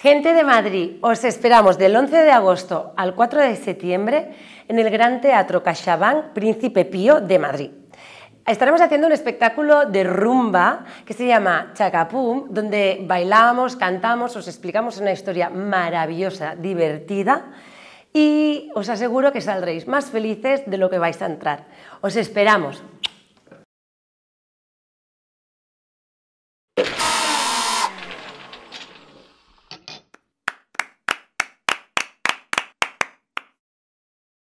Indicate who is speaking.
Speaker 1: Gente de Madrid, os esperamos del 11 de agosto al 4 de septiembre en el Gran Teatro Cachabán, Príncipe Pío de Madrid. Estaremos haciendo un espectáculo de rumba que se llama Chacapum, donde bailamos, cantamos, os explicamos una historia maravillosa, divertida y os aseguro que saldréis más felices de lo que vais a entrar. Os esperamos.